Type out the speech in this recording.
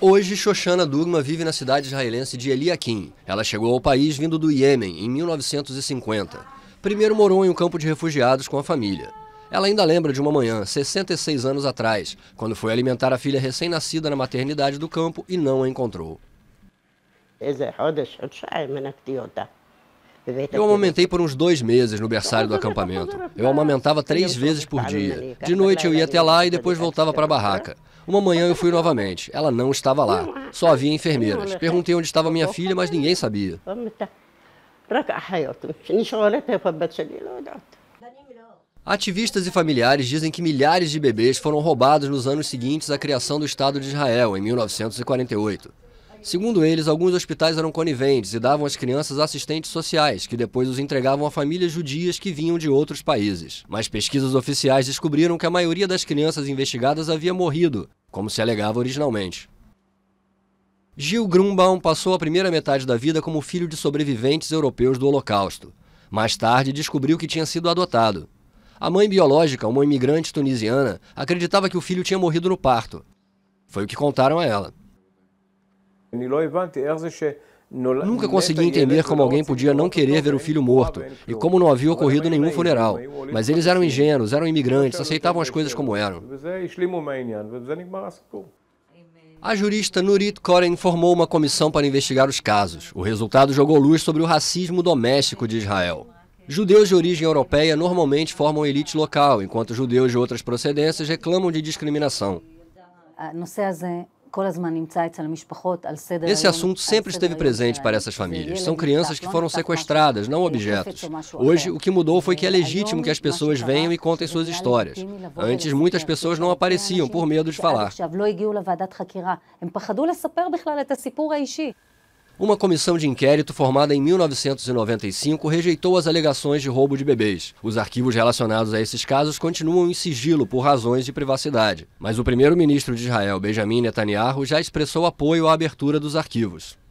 Hoje, Shoshana Dugma vive na cidade israelense de Eliakim. Ela chegou ao país vindo do Iêmen em 1950. Primeiro morou em um campo de refugiados com a família. Ela ainda lembra de uma manhã, 66 anos atrás, quando foi alimentar a filha recém-nascida na maternidade do campo e não a encontrou. Eu amamentei por uns dois meses no berçário do então, tá acampamento. Eu amamentava três vezes por dia. De noite eu ia até lá e depois voltava para a barraca. Uma manhã eu fui novamente. Ela não estava lá. Ah, Só havia enfermeiras. Né? Perguntei onde estava minha filha, mas ninguém sabia. Ativistas e familiares dizem que milhares de bebês foram roubados nos anos seguintes à criação do Estado de Israel, em 1948. Segundo eles, alguns hospitais eram coniventes e davam às crianças assistentes sociais, que depois os entregavam a famílias judias que vinham de outros países. Mas pesquisas oficiais descobriram que a maioria das crianças investigadas havia morrido como se alegava originalmente. Gil Grumbaum passou a primeira metade da vida como filho de sobreviventes europeus do Holocausto. Mais tarde, descobriu que tinha sido adotado. A mãe biológica, uma imigrante tunisiana, acreditava que o filho tinha morrido no parto. Foi o que contaram a ela. Nunca consegui entender como alguém podia não querer ver o filho morto e como não havia ocorrido nenhum funeral. Mas eles eram ingênuos, eram imigrantes, aceitavam as coisas como eram. A jurista Nurit Koren formou uma comissão para investigar os casos. O resultado jogou luz sobre o racismo doméstico de Israel. Judeus de origem europeia normalmente formam elite local, enquanto judeus de outras procedências reclamam de discriminação. Ah, esse assunto sempre esteve presente para essas famílias. São crianças tá, que foram sequestradas, não objetos. Hoje, o que mudou foi que é legítimo que as pessoas venham e contem suas histórias. Antes, muitas pessoas não apareciam por medo de falar. Uma comissão de inquérito formada em 1995 rejeitou as alegações de roubo de bebês. Os arquivos relacionados a esses casos continuam em sigilo por razões de privacidade. Mas o primeiro-ministro de Israel, Benjamin Netanyahu, já expressou apoio à abertura dos arquivos.